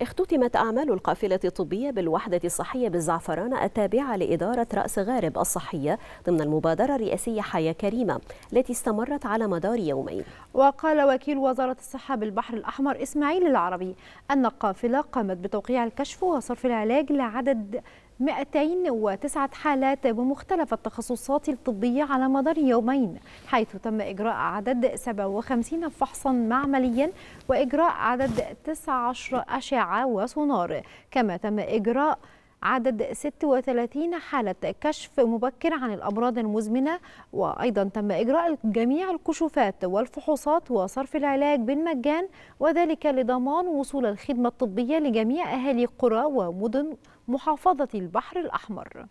اختتمت أعمال القافلة الطبية بالوحدة الصحية بالزعفران التابعة لإدارة رأس غارب الصحية ضمن المبادرة الرئاسية حياة كريمة التي استمرت على مدار يومين وقال وكيل وزارة الصحة بالبحر الأحمر إسماعيل العربي أن القافلة قامت بتوقيع الكشف وصرف العلاج لعدد 209 حالات بمختلف التخصصات الطبية على مدار يومين حيث تم إجراء عدد 57 فحصا معمليا وإجراء عدد 19 أشعة وسونار كما تم إجراء عدد 36 حالة كشف مبكر عن الأمراض المزمنة وأيضا تم إجراء جميع الكشوفات والفحوصات وصرف العلاج بالمجان وذلك لضمان وصول الخدمة الطبية لجميع أهالي قرى ومدن محافظة البحر الأحمر